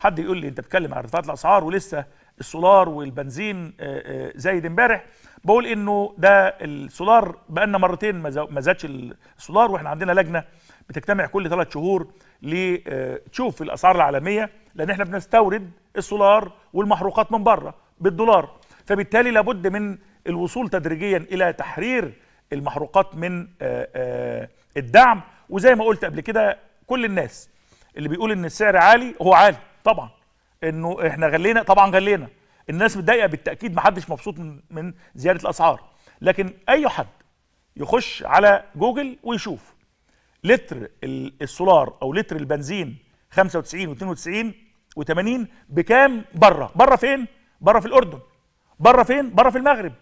حد يقول لي انت بتتكلم عن ارتفاعات الاسعار ولسه السولار والبنزين آه، آه، زايد امبارح بقول انه ده السولار بقالنا مرتين ما زادش السولار واحنا عندنا لجنه بتجتمع كل ثلاث شهور لتشوف آه، الاسعار العالميه لان احنا بنستورد السولار والمحروقات من بره بالدولار فبالتالي لابد من الوصول تدريجيا الى تحرير المحروقات من الدعم وزي ما قلت قبل كده كل الناس اللي بيقول ان السعر عالي هو عالي طبعا انه احنا غلينا طبعا غلينا الناس متضايقه بالتاكيد ما حدش مبسوط من من زياده الاسعار لكن اي حد يخش على جوجل ويشوف لتر السولار او لتر البنزين 95 و92 و80 بكام بره بره فين بره في الاردن بره فين بره في المغرب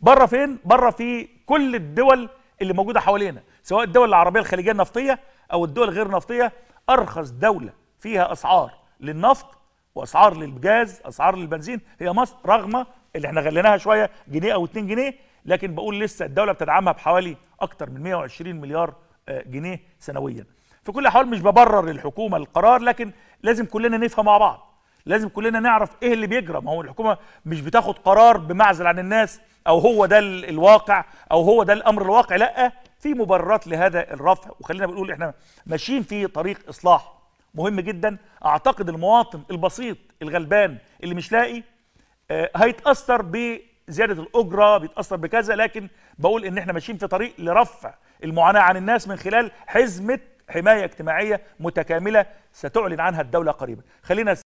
بره فين بره في كل الدول اللي موجوده حوالينا سواء الدول العربيه الخليجيه النفطيه او الدول غير النفطيه ارخص دوله فيها اسعار للنفط واسعار للجاز اسعار للبنزين هي مصر رغم اللي احنا غليناها شويه جنيه او 2 جنيه لكن بقول لسه الدوله بتدعمها بحوالي اكتر من 120 مليار آه، جنيه سنويا في كل الاحوال مش ببرر للحكومه القرار لكن لازم كلنا نفهم مع بعض لازم كلنا نعرف ايه اللي بيجرى ما هو الحكومه مش بتاخد قرار بمعزل عن الناس او هو ده الواقع او هو ده الامر الواقع لا في مبررات لهذا الرفع وخلينا بنقول احنا ماشيين في طريق اصلاح مهم جدا اعتقد المواطن البسيط الغلبان اللي مش لاقي آه، هيتاثر بزياده الاجره بيتاثر بكذا لكن بقول ان احنا ماشيين في طريق لرفع المعاناه عن الناس من خلال حزمه حمايه اجتماعيه متكامله ستعلن عنها الدوله قريبا خلينا